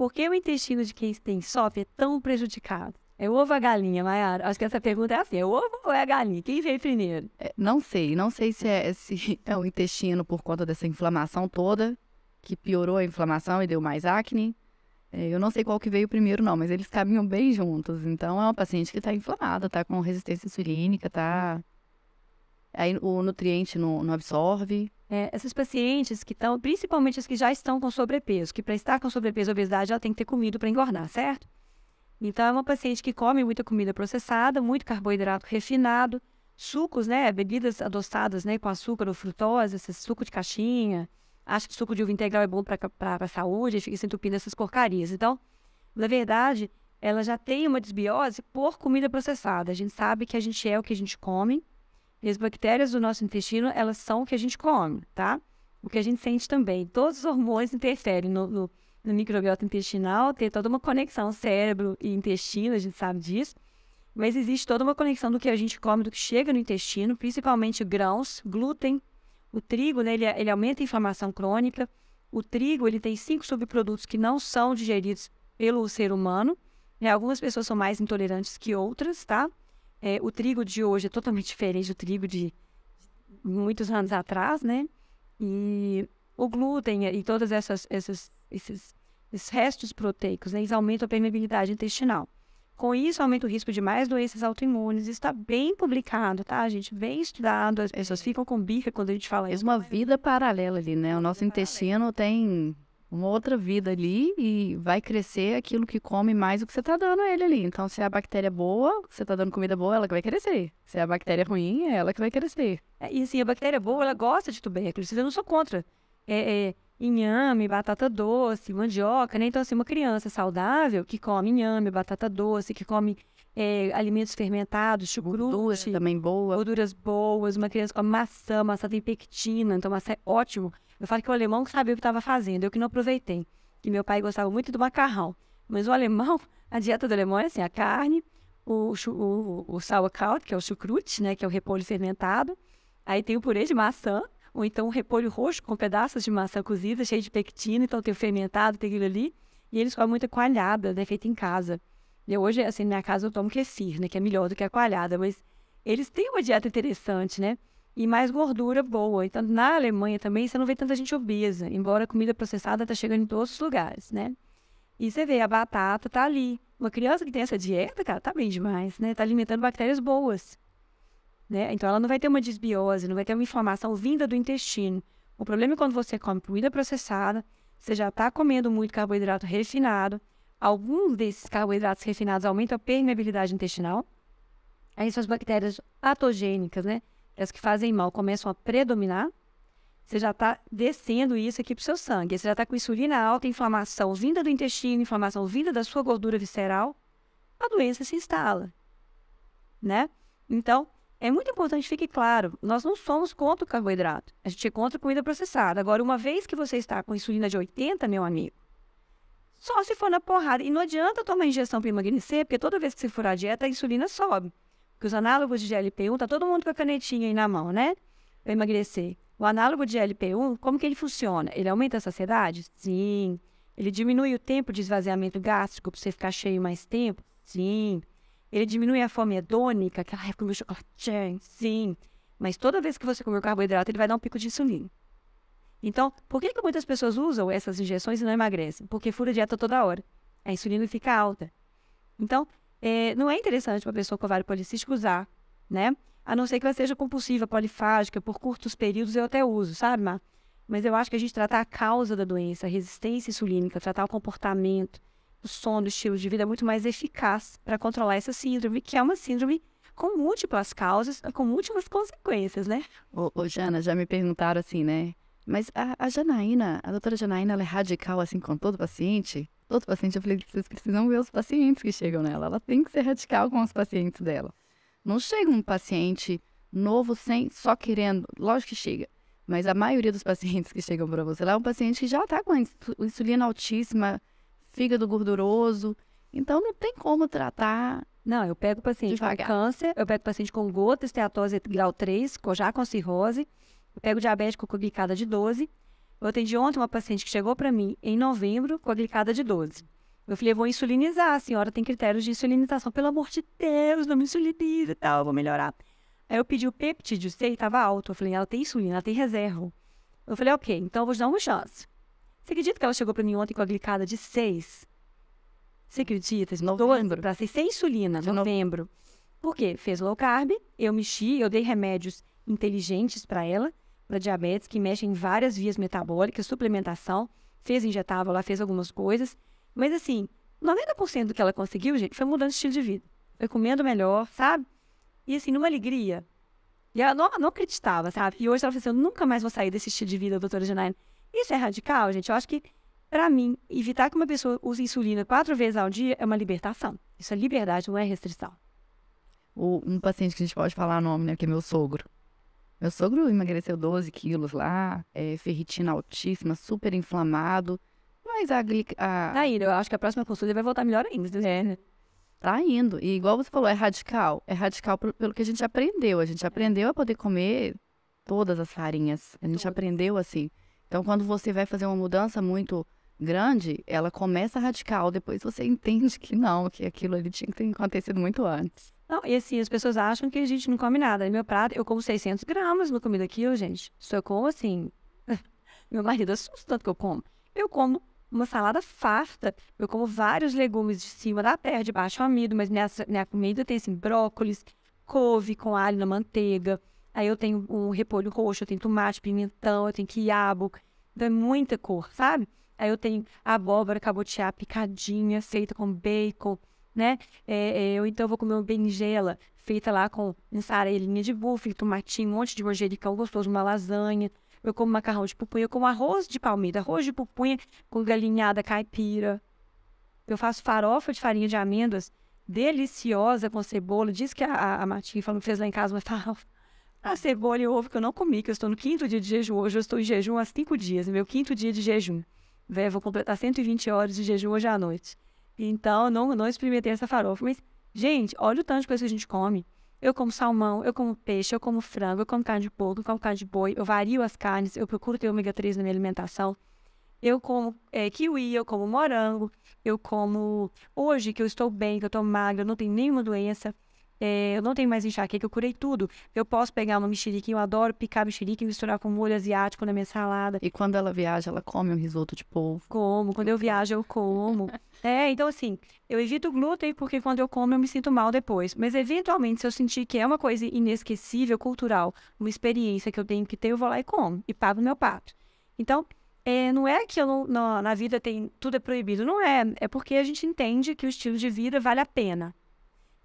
Por que o intestino de quem tem SOP é tão prejudicado? É o ovo ou a galinha, Mayara? Acho que essa pergunta é assim: é o ovo ou é a galinha? Quem veio primeiro? É, não sei. Não sei se é, se é o intestino por conta dessa inflamação toda, que piorou a inflamação e deu mais acne. É, eu não sei qual que veio primeiro, não, mas eles caminham bem juntos. Então, é uma paciente que está inflamada, está com resistência insulínica, está. Aí o nutriente não, não absorve é, essas pacientes que estão, principalmente as que já estão com sobrepeso, que para estar com sobrepeso e obesidade, ela tem que ter comido para engordar, certo? Então, é uma paciente que come muita comida processada, muito carboidrato refinado, sucos, né, bebidas adoçadas, né, com açúcar ou frutose, esse suco de caixinha, acha que suco de uva integral é bom para a saúde e fica se entupindo essas porcarias. Então, na verdade, ela já tem uma desbiose por comida processada. A gente sabe que a gente é o que a gente come, e as bactérias do nosso intestino, elas são o que a gente come, tá? O que a gente sente também. Todos os hormônios interferem no, no, no microbiota intestinal, tem toda uma conexão cérebro e intestino, a gente sabe disso. Mas existe toda uma conexão do que a gente come, do que chega no intestino, principalmente grãos, glúten. O trigo, né, ele, ele aumenta a inflamação crônica. O trigo, ele tem cinco subprodutos que não são digeridos pelo ser humano. E Algumas pessoas são mais intolerantes que outras, tá? É, o trigo de hoje é totalmente diferente do trigo de muitos anos atrás, né? E o glúten e todos essas, essas, esses, esses restos proteicos, né? eles aumentam a permeabilidade intestinal. Com isso, aumenta o risco de mais doenças autoimunes. está bem publicado, tá, gente? Bem estudado. As pessoas ficam com bica quando a gente fala isso. É uma vida paralela ali, né? O nosso intestino tem uma outra vida ali e vai crescer aquilo que come mais o que você está dando a ele ali. Então, se é a bactéria boa, você está dando comida boa, ela que vai crescer. Se é a bactéria ruim, é ela que vai crescer. É, e assim, a bactéria boa, ela gosta de tubérculo, eu não sou contra. É, é, inhame, batata doce, mandioca, né? Então, assim, uma criança saudável que come inhame, batata doce, que come é, alimentos fermentados, chucrute. Tipo também boa. Gorduras boas, uma criança com maçã, maçã tem pectina, então maçã é ótimo. Eu falo que o alemão sabia o que estava fazendo, eu que não aproveitei. Que meu pai gostava muito do macarrão. Mas o alemão, a dieta do alemão é assim, a carne, o, o, o sauerkraut, que é o chucrute, né, que é o repolho fermentado. Aí tem o purê de maçã, ou então o repolho roxo com pedaços de maçã cozida, cheio de pectina, então tem o fermentado, tem aquilo ali. E eles comem muita coalhada, né, feita em casa hoje, assim, na minha casa eu tomo kefir, né? Que é melhor do que a coalhada, mas eles têm uma dieta interessante, né? E mais gordura boa. Então, na Alemanha também você não vê tanta gente obesa, embora a comida processada tá chegando em todos os lugares, né? E você vê, a batata tá ali. Uma criança que tem essa dieta, cara, tá bem demais, né? Tá alimentando bactérias boas. Né? Então ela não vai ter uma desbiose, não vai ter uma inflamação vinda do intestino. O problema é quando você come comida processada, você já está comendo muito carboidrato refinado, alguns desses carboidratos refinados aumentam a permeabilidade intestinal. Aí suas bactérias patogênicas, né? É as que fazem mal começam a predominar. Você já está descendo isso aqui para o seu sangue. Você já está com insulina alta, inflamação vinda do intestino, inflamação vinda da sua gordura visceral. A doença se instala, né? Então, é muito importante que fique claro, nós não somos contra o carboidrato. A gente é contra a comida processada. Agora, uma vez que você está com insulina de 80, meu amigo, só se for na porrada. E não adianta tomar injeção para emagrecer, porque toda vez que você furar a dieta, a insulina sobe. Porque os análogos de GLP-1, tá todo mundo com a canetinha aí na mão, né? Para emagrecer. O análogo de GLP-1, como que ele funciona? Ele aumenta a saciedade? Sim. Ele diminui o tempo de esvaziamento gástrico para você ficar cheio mais tempo? Sim. Ele diminui a fome hedônica, que ai, comeu chocolate? Sim. Mas toda vez que você comer carboidrato, ele vai dar um pico de insulina. Então, por que, que muitas pessoas usam essas injeções e não emagrecem? Porque fura a dieta toda hora. A insulina fica alta. Então, é, não é interessante uma pessoa com ovário policístico usar, né? A não ser que ela seja compulsiva, polifágica, por curtos períodos eu até uso, sabe, Mar? Mas eu acho que a gente tratar a causa da doença, a resistência insulínica, tratar o comportamento, o sono, o estilo de vida é muito mais eficaz para controlar essa síndrome, que é uma síndrome com múltiplas causas, com múltiplas consequências, né? Ô, ô Jana, já me perguntaram assim, né? Mas a, a Janaína, a doutora Janaína, ela é radical assim com todo paciente. Todo paciente, eu falei, vocês precisam ver os pacientes que chegam nela. Ela tem que ser radical com os pacientes dela. Não chega um paciente novo sem só querendo. Lógico que chega. Mas a maioria dos pacientes que chegam para você lá é um paciente que já está com insulina altíssima, fígado gorduroso. Então não tem como tratar. Não, eu pego paciente devagar. com câncer, eu pego paciente com gota, esteatose grau 3, já com cirrose, pego diabético com glicada de 12. Eu atendi ontem uma paciente que chegou para mim em novembro com a glicada de 12. Eu falei, eu vou insulinizar, a senhora tem critérios de insulinização. Pelo amor de Deus, não me insuliniza e tá, tal, eu vou melhorar. Aí eu pedi o peptídeo C e estava alto. Eu falei, ela tem insulina, ela tem reserva. Eu falei, ok, então eu vou te dar uma chance. Você acredita que ela chegou para mim ontem com a glicada de 6? Você acredita? De novembro. Para ser sem insulina, de novembro. Por quê? Fez low carb, eu mexi, eu dei remédios inteligentes para ela para diabetes, que mexe em várias vias metabólicas, suplementação, fez injetável, ela fez algumas coisas. Mas assim, 90% do que ela conseguiu, gente, foi mudando o estilo de vida. Foi comendo melhor, sabe? E assim, numa alegria. E ela não, não acreditava, sabe? E hoje ela falou assim, eu nunca mais vou sair desse estilo de vida, doutora Janaina. Isso é radical, gente. Eu acho que, para mim, evitar que uma pessoa use insulina quatro vezes ao dia é uma libertação. Isso é liberdade, não é restrição. um paciente que a gente pode falar nome, né? Que é meu sogro. Meu sogro emagreceu 12 quilos lá, é, ferritina altíssima, super inflamado. Mas a A... Tá indo, eu acho que a próxima consulta vai voltar melhor ainda. É, né? Tá indo. E igual você falou, é radical. É radical pelo que a gente aprendeu. A gente aprendeu a poder comer todas as farinhas. A gente aprendeu assim. Então, quando você vai fazer uma mudança muito grande, ela começa radical. Depois você entende que não, que aquilo ali tinha que ter acontecido muito antes. Não, e assim, as pessoas acham que a gente não come nada. No meu prato, eu como 600 gramas no Comida Kill, gente. Só eu como assim. meu marido assusta tanto que eu como. Eu como uma salada farta. Eu como vários legumes de cima da terra, de baixo amido, mas minha, minha comida tem assim, brócolis, couve com alho na manteiga. Aí eu tenho um repolho roxo, eu tenho tomate, pimentão, eu tenho quiabo. Então é muita cor, sabe? Aí eu tenho abóbora cabotear picadinha, feita com bacon né? É, é então eu então vou comer uma berinjela feita lá com sarelhinha de búfalo, tomatinho, um monte de manjericão gostoso, uma lasanha. Eu como macarrão de pupunha, eu como arroz de palmito, arroz de pupunha com galinhada caipira. Eu faço farofa de farinha de amêndoas, deliciosa com cebola. Diz que a, a Martinha falou que fez lá em casa uma farofa. A cebola e ovo que eu não comi, que eu estou no quinto dia de jejum. Hoje eu estou em jejum há cinco dias, é meu quinto dia de jejum. Vé, vou completar 120 horas de jejum hoje à noite. Então, não, não experimentei essa farofa. Mas, gente, olha o tanto de coisa que a gente come. Eu como salmão, eu como peixe, eu como frango, eu como carne de porco, eu como carne de boi, eu vario as carnes, eu procuro ter ômega 3 na minha alimentação. Eu como é, kiwi, eu como morango, eu como. Hoje que eu estou bem, que eu estou magra, eu não tenho nenhuma doença é, eu não tenho mais enxaqueca, eu curei tudo. Eu posso pegar um mexeriquinho, eu adoro picar mexerique e misturar com molho asiático na minha salada. E quando ela viaja, ela come um risoto de polvo? Como, quando eu viajo, eu como. é, então assim, eu evito glúten porque quando eu como eu me sinto mal depois. Mas eventualmente, se eu sentir que é uma coisa inesquecível, cultural, uma experiência que eu tenho que ter, eu vou lá e como e pago meu pato. Então, é, não é que eu não, não, na vida tem tudo é proibido, não é. É porque a gente entende que o estilo de vida vale a pena.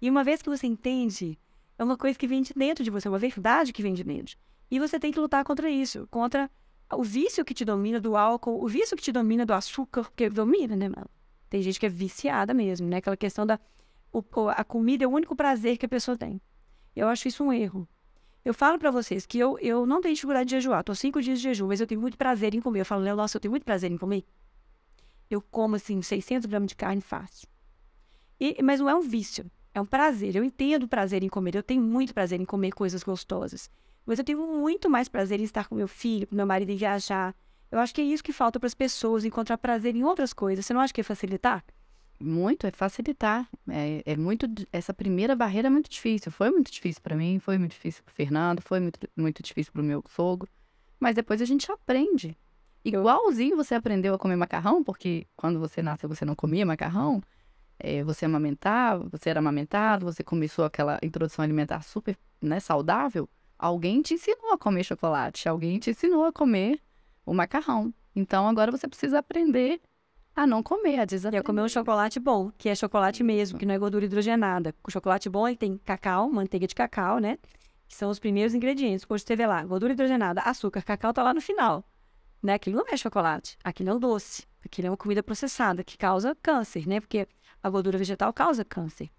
E uma vez que você entende, é uma coisa que vem de dentro de você, é uma verdade que vem de dentro. E você tem que lutar contra isso, contra o vício que te domina do álcool, o vício que te domina do açúcar, porque domina, né, mano? Tem gente que é viciada mesmo, né? Aquela questão da. O, a comida é o único prazer que a pessoa tem. Eu acho isso um erro. Eu falo para vocês que eu, eu não tenho dificuldade de jejuar. Tô cinco dias de jejum, mas eu tenho muito prazer em comer. Eu falo, Léo, nossa, eu tenho muito prazer em comer. Eu como, assim, 600 gramas de carne fácil. E, mas não é um vício. É um prazer. Eu entendo o prazer em comer. Eu tenho muito prazer em comer coisas gostosas. Mas eu tenho muito mais prazer em estar com meu filho, com meu marido e viajar. Eu acho que é isso que falta para as pessoas, encontrar prazer em outras coisas. Você não acha que é facilitar? Muito, é facilitar. É, é muito. Essa primeira barreira é muito difícil. Foi muito difícil para mim, foi muito difícil para Fernando, foi muito, muito difícil para o meu sogro. Mas depois a gente aprende. Igualzinho você aprendeu a comer macarrão, porque quando você nasceu você não comia macarrão é, você amamentava, você era amamentado, você começou aquela introdução alimentar super né, saudável, alguém te ensinou a comer chocolate, alguém te ensinou a comer o macarrão. Então agora você precisa aprender a não comer, a desaprender. E a comer um chocolate bom, que é chocolate mesmo, que não é gordura hidrogenada. O chocolate bom ele é tem cacau, manteiga de cacau, né? Que são os primeiros ingredientes. Hoje vê lá, gordura hidrogenada, açúcar, cacau tá lá no final. Né? Aquilo não é chocolate, aquilo é um doce, aquilo é uma comida processada que causa câncer, né? Porque a gordura vegetal causa câncer.